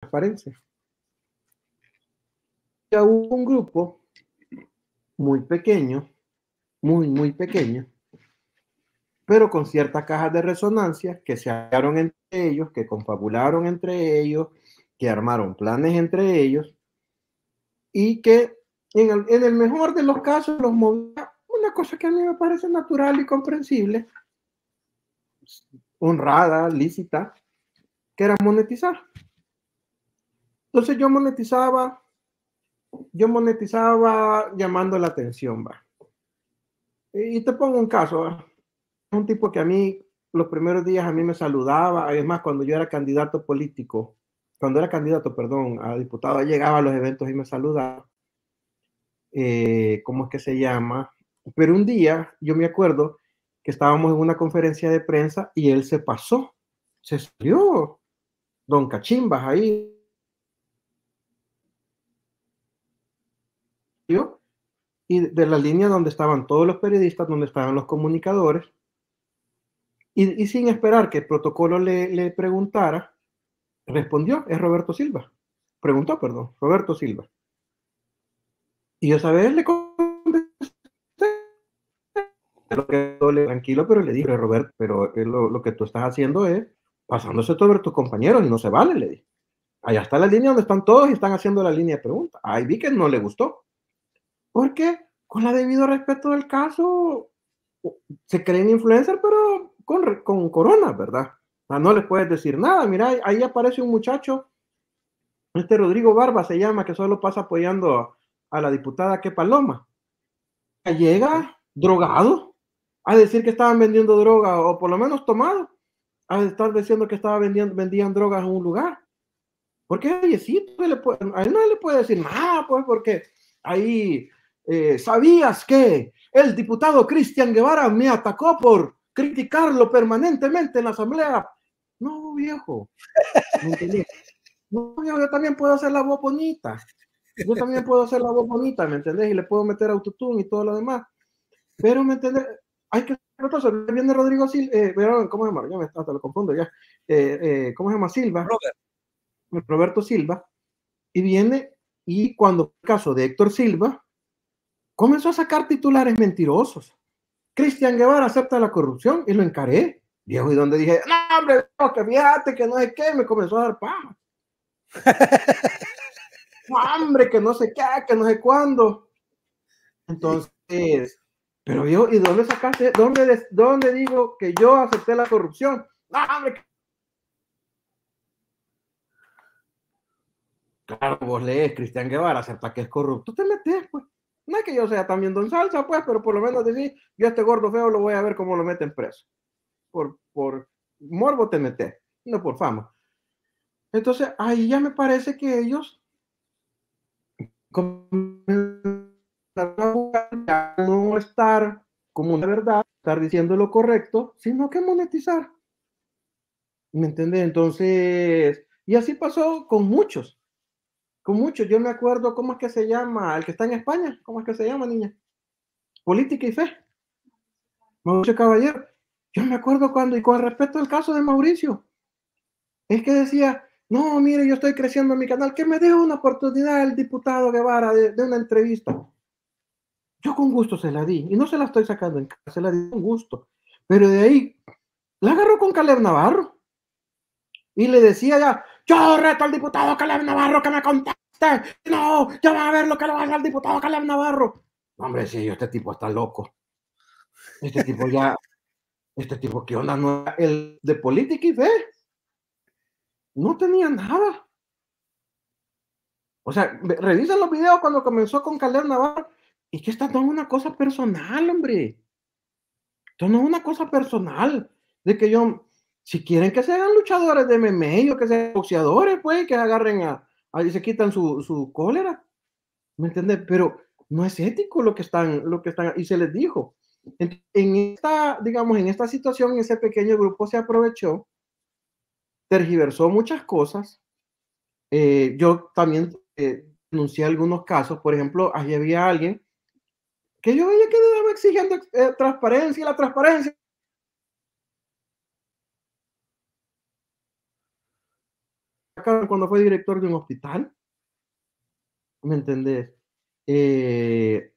transparencia. Ya hubo un grupo muy pequeño, muy, muy pequeño, pero con ciertas cajas de resonancia que se hallaron entre ellos, que confabularon entre ellos, que armaron planes entre ellos y que en el, en el mejor de los casos los movía una cosa que a mí me parece natural y comprensible, honrada, lícita, que era monetizar. Entonces yo monetizaba, yo monetizaba llamando la atención, va. Y te pongo un caso, un tipo que a mí los primeros días a mí me saludaba, además cuando yo era candidato político, cuando era candidato, perdón, a diputado, llegaba a los eventos y me saludaba. Eh, ¿Cómo es que se llama? Pero un día, yo me acuerdo que estábamos en una conferencia de prensa y él se pasó, se salió, don Cachimbas ahí, y de la línea donde estaban todos los periodistas, donde estaban los comunicadores, y, sin esperar que el protocolo le, le preguntara, respondió, es Roberto Silva. Preguntó, perdón, Roberto Silva. Y yo saber le contesté, tranquilo, pero le dije, Roberto, pero lo, lo, que tú estás haciendo es pasándose todo sobre tus compañeros y no se vale, le dije. Allá está la línea donde están todos y están haciendo la línea de preguntas. Ahí vi que no le gustó. Porque con la debido respeto del caso, se creen influencer, pero con, con corona, ¿verdad? no les puedes decir nada. Mira, ahí aparece un muchacho, este Rodrigo Barba se llama, que solo pasa apoyando a la diputada que Paloma. Llega drogado a decir que estaban vendiendo droga, o por lo menos tomado, a estar diciendo que estaba vendiendo, vendían drogas en un lugar. Porque pues, a él, a él no le puede decir nada, pues, porque ahí eh, ¿sabías que el diputado Cristian Guevara me atacó por criticarlo permanentemente en la asamblea? No, viejo. no, viejo, yo también puedo hacer la voz bonita. Yo también puedo hacer la voz bonita, ¿me entendés? Y le puedo meter autotune y todo lo demás. Pero, ¿me entendés? Hay que Viene Rodrigo Silva, eh, ¿cómo se llama? Ya me te lo confundo ya. Eh, ¿Cómo se llama? Silva. Roberto Silva. Y viene, y cuando el caso de Héctor Silva, comenzó a sacar titulares mentirosos. Cristian Guevara acepta la corrupción y lo encaré. Viejo, y dónde dije, no, hombre, que fíjate que no sé qué, me comenzó a dar paja. no, hombre, que no sé qué, que no sé cuándo. Entonces, pero yo, ¿y dónde sacaste? ¿Dónde, dónde digo que yo acepté la corrupción? No, hombre, Claro, vos lees Cristian Guevara, acepta que es corrupto, te metes, pues. No es que yo sea también don Salsa, pues, pero por lo menos decir, yo este gordo feo lo voy a ver cómo lo meten preso. Por, por morbo te meté, no por fama. Entonces, ahí ya me parece que ellos no estar como una verdad, estar diciendo lo correcto, sino que monetizar. ¿Me entiendes? Entonces, y así pasó con muchos con mucho. Yo me acuerdo, ¿cómo es que se llama? El que está en España, ¿cómo es que se llama, niña? Política y fe. Mucho Caballero. Yo me acuerdo cuando, y con respecto al caso de Mauricio, es que decía, no, mire, yo estoy creciendo en mi canal, que me dé una oportunidad el diputado Guevara de, una entrevista. Yo con gusto se la di, y no se la estoy sacando en casa, se la di con gusto. Pero de ahí, la agarró con Caler Navarro. Y le decía ya, yo reto al diputado Caleb Navarro que me conteste. No, yo voy a ver lo que le va a hacer al diputado Caleb Navarro. hombre, sí, este tipo está loco. Este tipo ya, este tipo, ¿qué onda? No, el de política y fe. No tenía nada. O sea, revisa los videos cuando comenzó con Caleb Navarro. Y que esta no es una cosa personal, hombre. Esto no es una cosa personal. De que yo, si quieren que sean luchadores de MMA que sean boxeadores, pues que agarren a, y se quitan su, su cólera. ¿Me entiendes? Pero no es ético lo que están, lo que están, y se les dijo. En, esta, digamos, en esta situación, ese pequeño grupo se aprovechó, tergiversó muchas cosas. Eh, yo también eh, denuncié algunos casos, por ejemplo, allí había alguien que yo veía que estaba exigiendo transparencia eh, transparencia, la transparencia, cuando fue director de un hospital. ¿Me entendés? Eh,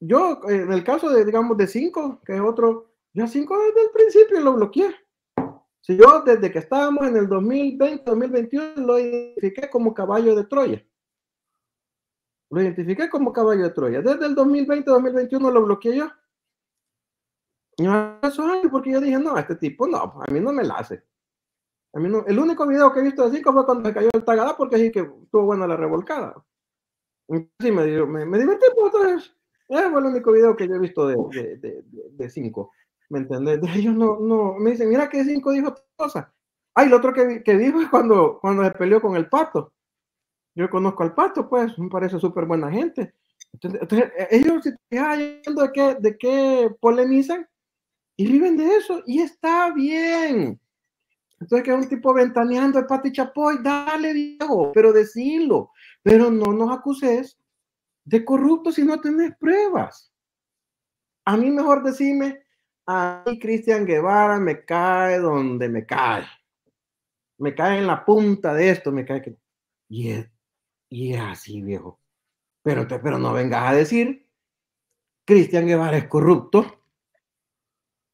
yo, eh, en el caso de, digamos, de cinco, que es otro, yo desde el principio lo bloqueé. Si yo desde que estábamos en el 2020, 2021, lo identifiqué como caballo de Troya. Lo identifiqué como caballo de Troya. Desde el 2020, 2021 lo bloqueé yo. Y eso porque yo dije, no, este tipo no, a mí no me la hace el único video que he visto de cinco fue cuando se cayó el Tagada porque sí que estuvo buena la revolcada. Sí, me, me, me divertí por pues, otra vez. Ese eh, fue el único video que yo he visto de, de, de, Cinco. ¿Me entendés? Ellos no, no, me dicen, mira que Cinco dijo cosa. Ah, el otro que, que dijo es cuando, cuando se peleó con el pato. Yo conozco al pato, pues, me parece súper buena gente. Entonces, eh, ellos se fijan de qué, de qué polemizan y viven de eso, y está bien. Entonces que un tipo ventaneando el eh, Pati Chapoy, dale Diego, pero decirlo, pero no nos acuses de corrupto si no tenés pruebas. A mí mejor decime, a mí Cristian Guevara me cae donde me cae. Me cae en la punta de esto, me cae Y es, y así, viejo. Pero, te, pero no vengas a decir, Cristian Guevara es corrupto,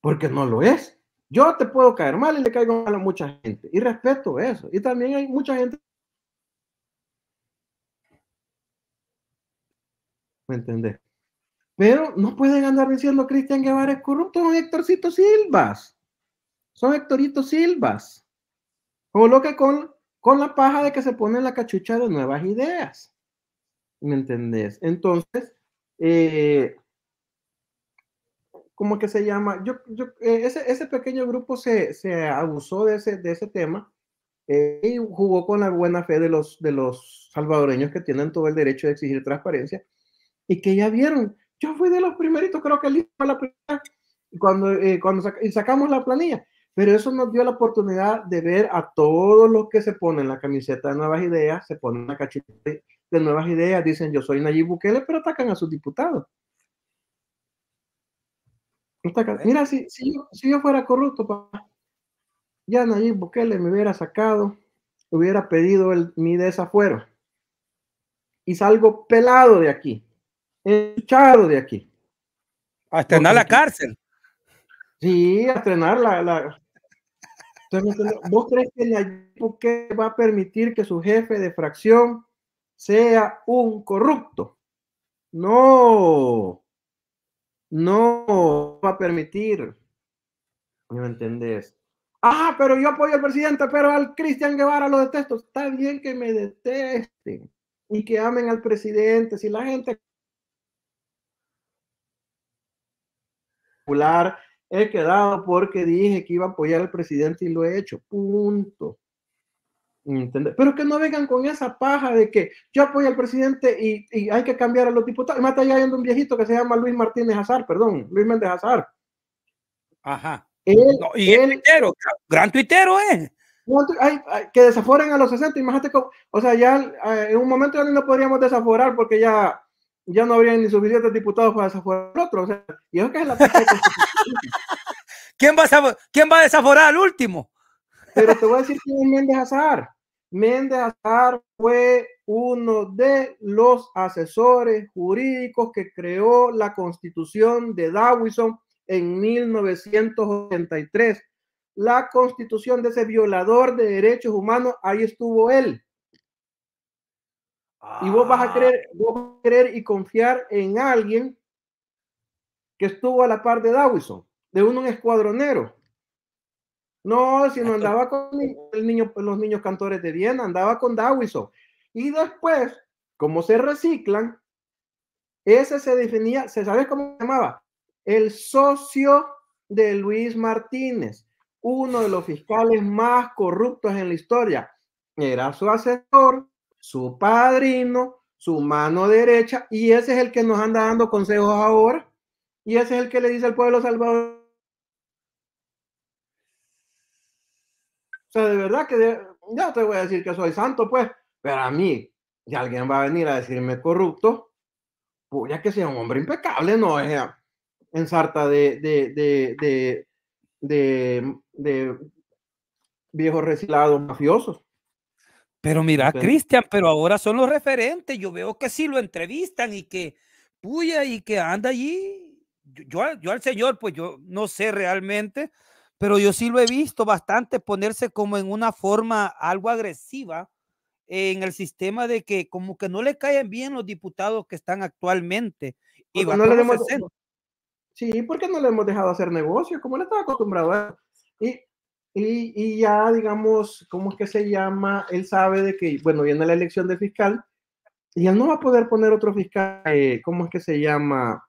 porque no lo es. Yo te puedo caer mal y le caigo mal a mucha gente. Y respeto eso. Y también hay mucha gente. ¿Me entendés? Pero no pueden andar diciendo Cristian Guevara es corrupto, son Héctorcito Silvas. Son Héctorito Silvas. O lo que con, con la paja de que se pone la cachucha de nuevas ideas. ¿Me entendés? Entonces, eh, como que se llama, yo, yo eh, ese, pequeño grupo se, se, abusó de ese, tema eh, y jugó con la buena fe de los, de los salvadoreños que tienen todo el derecho de exigir transparencia y que ya vieron, yo fui de los primeritos, creo que el la primera, cuando, eh, cuando y sacamos la planilla, pero eso nos dio la oportunidad de ver a todos los que se ponen la camiseta de nuevas ideas, se ponen la cachita de nuevas ideas, dicen yo soy Nayib Bukele, pero atacan a sus diputados. Mira, si, yo, fuera corrupto, ya Nayib Bukele me hubiera sacado, hubiera pedido el, mi desafuero y salgo pelado de aquí, echado de aquí. A estrenar la cárcel. Sí, a estrenar la... ¿Vos crees que Nayib Bukele va a permitir que su jefe de fracción sea un corrupto? No. No va a permitir. ¿Me entendés? Ah, pero yo apoyo al presidente, pero al Cristian Guevara lo detesto. Está bien que me detesten y que amen al presidente. Si la gente popular he quedado porque dije que iba a apoyar al presidente y lo he hecho. Punto. Pero que no vengan con esa paja de que yo apoyo al presidente y, hay que cambiar a los diputados. Y más está un viejito que se llama Luis Martínez Azar, perdón, Luis Méndez Azar. Ajá. y él, gran tuitero Eh. que desaforen a los 60, imagínate, cómo, o sea, ya eh, en un momento ya no podríamos desaforar porque ya, ya no habría ni suficientes diputados para desaforar al otro. ¿Quién va, a, ¿Quién va a desaforar al último? Pero te voy a decir que es Méndez Azar. Méndez Azar fue uno de los asesores jurídicos que creó la constitución de Dawison en 1983. La constitución de ese violador de derechos humanos, ahí estuvo él. Y vos vas, a ah. creer, y confiar en alguien que estuvo a la par de Dawison, de uno un escuadronero. No, si no andaba con los niños cantores de Viena, andaba con Dawiso. Y después, como se reciclan, ese se definía, ¿se sabes cómo se llamaba? El socio de Luis Martínez, uno de los fiscales más corruptos en la historia. Era su asesor, su padrino, su mano derecha, y ese es el que nos anda dando consejos ahora, y ese es el que le dice al pueblo salvador sea, de verdad que ya te voy a decir que soy santo, pues, pero a mí, si alguien va a venir a decirme corrupto, pues ya que sea un hombre impecable, no es eh, en sarta de, de, de viejos reciclados mafiosos. Pero mira, Cristian, pero ahora son los referentes. Yo veo que sí lo entrevistan y que puya y que anda allí. yo, yo, al señor, pues yo no sé realmente pero yo sí lo he visto bastante ponerse como en una forma algo agresiva en el sistema de que como que no le caen bien los diputados que están actualmente. Y no le hemos, sí, porque no le hemos dejado hacer negocio, como él estaba acostumbrado a... Y, y, y, ya, digamos, ¿cómo es que se llama? Él sabe de que, bueno, viene la elección de fiscal y él no va a poder poner otro fiscal, eh, ¿cómo es que se llama?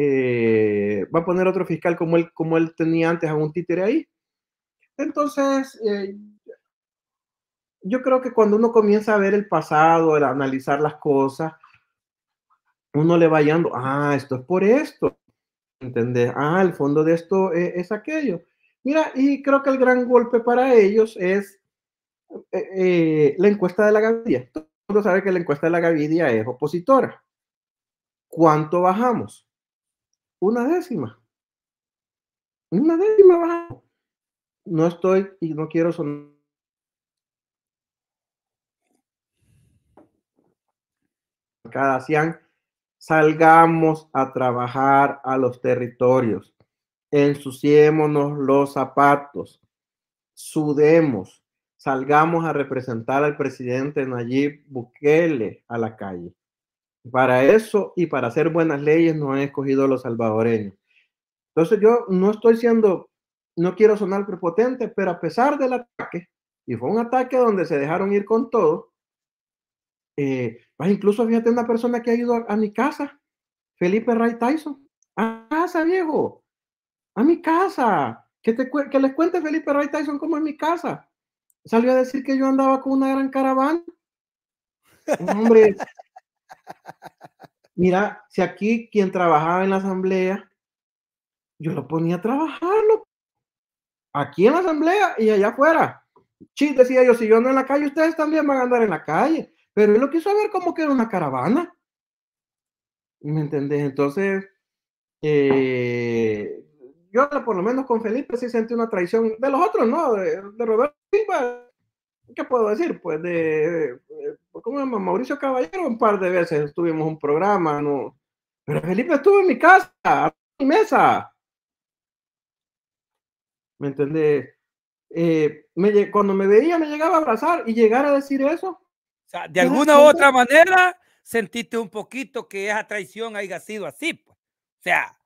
Eh, va a poner otro fiscal como él, como él tenía antes a un títere ahí. Entonces, eh, yo creo que cuando uno comienza a ver el pasado, a analizar las cosas, uno le va yendo, ah, esto es por esto, ¿entendés? Ah, el fondo de esto e-, es, aquello. Mira, y creo que el gran golpe para ellos es eh, la encuesta de la Gavidia. Todo el mundo sabe que la encuesta de la Gavidia es opositora. ¿Cuánto bajamos? una décima. Una décima baja. No estoy y no quiero sonar. Cada cian salgamos a trabajar a los territorios, ensuciémonos los zapatos, sudemos, salgamos a representar al presidente Nayib Bukele a la calle. Para eso y para hacer buenas leyes nos han escogido los salvadoreños. Entonces yo no estoy siendo, no quiero sonar prepotente, pero a pesar del ataque, y fue un ataque donde se dejaron ir con todo, eh, pues incluso fíjate una persona que ha ido a, mi casa, Felipe Ray Tyson, a casa viejo, a mi casa, que, que les cuente Felipe Ray Tyson cómo es mi casa. Salió a decir que yo andaba con una gran caravana. Un hombre Mira, si aquí quien trabajaba en la asamblea, yo lo ponía a trabajarlo Aquí en la asamblea y allá afuera. Chis decía yo, si yo ando en la calle, ustedes también van a andar en la calle. Pero él lo quiso ver como que era una caravana. ¿Me entendés? Entonces, eh, yo por lo menos con Felipe sí sentí una traición. De los otros no, de, de Roberto Silva, ¿qué puedo decir? Pues de, pues, ¿cómo llama? Mauricio Caballero, un par de veces tuvimos un programa, ¿no? Pero Felipe estuvo en mi casa, en mi mesa. ¿Me entendés? Eh, cuando me veía, me llegaba a abrazar y llegar a decir eso. O sea, de alguna u otra manera, sentiste un poquito que esa traición haya sido así. Pues. O sea,